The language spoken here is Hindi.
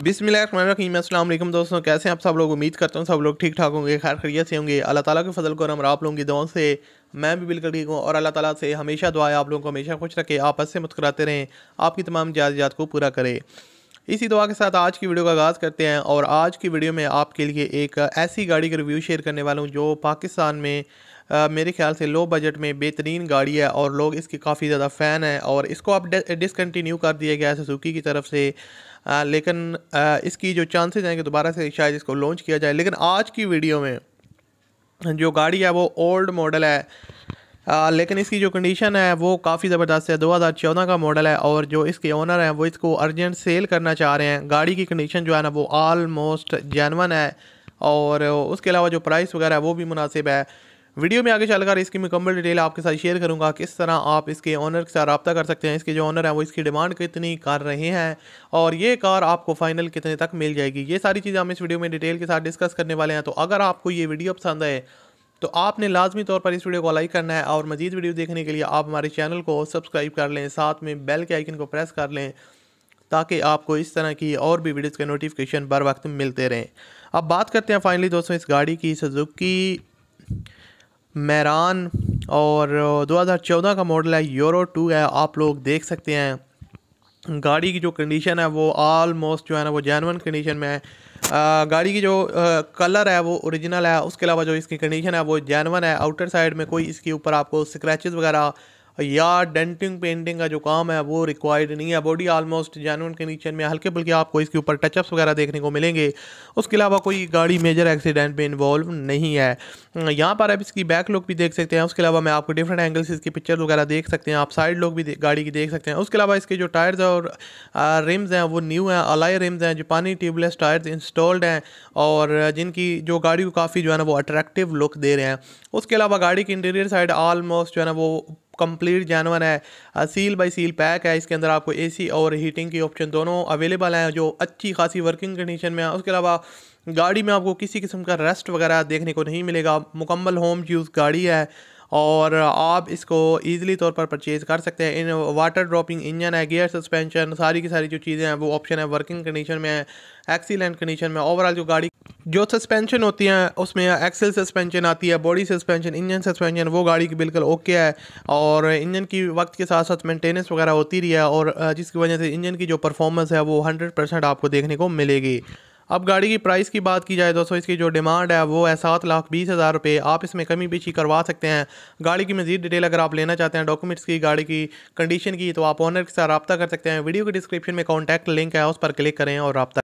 बिसमीम दोस्तों कैसे हैं आप सब लोग उम्मीद करता हूँ सब लोग ठीक ठाक होंगे खैर खैरियत से होंगे अल्लाह ताला के फजल को और आप लोगों की दुआओं से मैं भी बिल्कुल ठीक हूँ और अल्लाह ताला से हमेशा दुआएं आप लोगों को हमेशा खुश रखे आप से मुस्कुराते रहें आपकी तमाम जायजात को पूरा करें इसी दुआ के साथ आज की वीडियो का आगाज़ करते हैं और आज की वीडियो में आपके लिए एक ऐसी गाड़ी का रिव्यू शेयर करने वाला हूँ जो पाकिस्तान में मेरे ख्याल से लो बजट में बेहतरीन गाड़ी है और लोग इसके काफ़ी ज़्यादा फ़ैन हैं और इसको अब डिसकन्टिन्यू कर दिया गया है सुजुकी की तरफ से आ, लेकिन आ, इसकी जो चांसेस हैं कि दोबारा से शायद इसको लॉन्च किया जाए लेकिन आज की वीडियो में जो गाड़ी है वो ओल्ड मॉडल है आ, लेकिन इसकी जो कंडीशन है वो काफ़ी ज़बरदस्त है 2014 का मॉडल है और जो इसके ओनर हैं वो इसको अर्जेंट सेल करना चाह रहे हैं गाड़ी की कंडीशन जो है ना वो आलमोस्ट जैनवन है और उसके अलावा जो प्राइस वगैरह है वो भी मुनासिब है वीडियो में आगे चलकर इसकी मुकम्मल डिटेल आपके साथ शेयर करूंगा किस तरह आप इसके ऑनर के साथ रब्ता कर सकते हैं इसके जो ऑनर हैं वो इसकी डिमांड कितनी कर रहे हैं और ये कार आपको फाइनल कितने तक मिल जाएगी ये सारी चीज़ें हम इस वीडियो में डिटेल के साथ डिस्कस करने वाले हैं तो अगर आपको ये वीडियो पसंद आए तो आपने लाजमी तौर पर इस वीडियो को लाइक करना है और मजीद वीडियो देखने के लिए आप हमारे चैनल को सब्सक्राइब कर लें साथ में बेल के आइकन को प्रेस कर लें ताकि आपको इस तरह की और भी वीडियोज़ के नोटिफिकेशन बर वक्त मिलते रहें अब बात करते हैं फाइनली दोस्तों इस गाड़ी की सजुकी मैरान और 2014 का मॉडल है यूरो टू है आप लोग देख सकते हैं गाड़ी की जो कंडीशन है वो आलमोस्ट जो है ना वो जैनवन कंडीशन में है आ, गाड़ी की जो आ, कलर है वो ओरिजिनल है उसके अलावा जो इसकी कंडीशन है वो जैनवन है आउटर साइड में कोई इसके ऊपर आपको स्क्रैचेस वगैरह या डेंटिंग पेंटिंग का जो काम है वो रिक्वायर्ड नहीं है बॉडी ऑलमोस्ट जैनवन कंडीशन में हल्के फुल्के आपको इसके ऊपर टचअप्स वगैरह देखने को मिलेंगे उसके अलावा कोई गाड़ी मेजर एक्सीडेंट में इन्वॉल्व नहीं है यहाँ पर आप इसकी बैक लुक भी देख सकते हैं उसके अलावा मैं आपको डिफरेंट एंगल्स इसकी पिक्चर वगैरह देख सकते हैं आप साइड लुक भी गाड़ी की देख सकते हैं उसके अलावा इसके जो टायर्स और रिम्स हैं वो न्यू हैं अलाई रिम्स हैं जापानी ट्यूबलेस टायर्स इंस्टॉल्ड हैं और जिनकी जो गाड़ी को काफ़ी जो है ना वो अट्रैक्टिव लुक दे रहे हैं उसके अलावा गाड़ी की इंटीरियर साइड ऑलमोस्ट जो है ना वो कंप्लीट जानवर है सील बाई सील पैक है इसके अंदर आपको एसी और हीटिंग की ऑप्शन दोनों अवेलेबल हैं जो अच्छी खासी वर्किंग कंडीशन में है उसके अलावा गाड़ी में आपको किसी किस्म का रेस्ट वगैरह देखने को नहीं मिलेगा मुकम्मल होम यूज़ गाड़ी है और आप इसको ईजिली तौर पर परचेज़ कर सकते हैं इन वाटर ड्रॉपिंग इंजन है गियर सस्पेंशन सारी की सारी जो चीज़ें हैं वो ऑप्शन है वर्किंग कंडीशन में है एक्सीलेंट कंडीशन में ओवरऑल जो गाड़ी जो सस्पेंशन होती हैं उसमें एक्सेल सस्पेंशन आती है बॉडी सस्पेंशन इंजन सस्पेंशन वो गाड़ी की बिल्कुल ओके है और इंजन की वक्त के साथ साथ मेंटेनेंस वगैरह होती रही है और जिसकी वजह से इंजन की जो परफॉर्मेंस है वो हंड्रेड परसेंट आपको देखने को मिलेगी अब गाड़ी की प्राइस की बात की जाए दोस्तों इसकी जो डिमांड है वो है सात लाख बीस हज़ार रुपये आप इसमें कमी पीछी करवा सकते हैं गाड़ी की मजीद डिटेल अगर आप लेना चाहते हैं डॉक्यूमेंट्स की गाड़ी की कंडीशन की तो आप ऑनर के साथ रबा कर सकते हैं वीडियो के डिस्क्रिप्शन में कॉन्टैक्ट लिंक है उस पर क्लिक करें और रबा